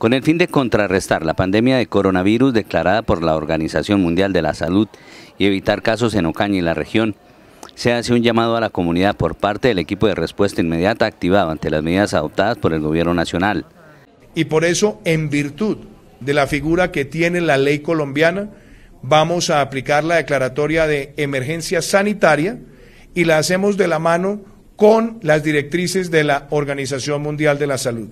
Con el fin de contrarrestar la pandemia de coronavirus declarada por la Organización Mundial de la Salud y evitar casos en Ocaña y la región, se hace un llamado a la comunidad por parte del equipo de respuesta inmediata activado ante las medidas adoptadas por el gobierno nacional. Y por eso, en virtud de la figura que tiene la ley colombiana, vamos a aplicar la declaratoria de emergencia sanitaria y la hacemos de la mano con las directrices de la Organización Mundial de la Salud.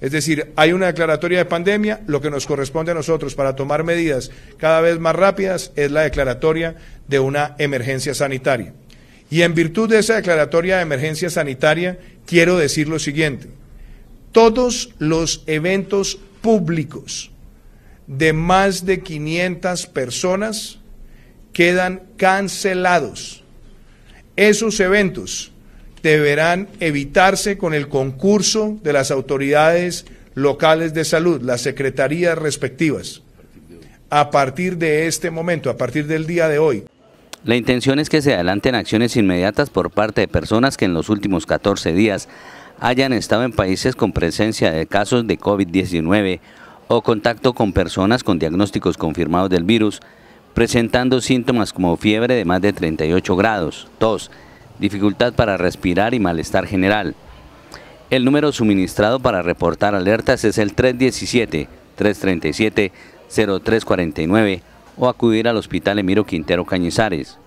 Es decir, hay una declaratoria de pandemia, lo que nos corresponde a nosotros para tomar medidas cada vez más rápidas es la declaratoria de una emergencia sanitaria. Y en virtud de esa declaratoria de emergencia sanitaria, quiero decir lo siguiente. Todos los eventos públicos de más de 500 personas quedan cancelados. Esos eventos deberán evitarse con el concurso de las autoridades locales de salud, las secretarías respectivas, a partir de este momento, a partir del día de hoy. La intención es que se adelanten acciones inmediatas por parte de personas que en los últimos 14 días hayan estado en países con presencia de casos de COVID-19 o contacto con personas con diagnósticos confirmados del virus, presentando síntomas como fiebre de más de 38 grados, tos, dificultad para respirar y malestar general. El número suministrado para reportar alertas es el 317-337-0349 o acudir al Hospital Emiro Quintero Cañizares.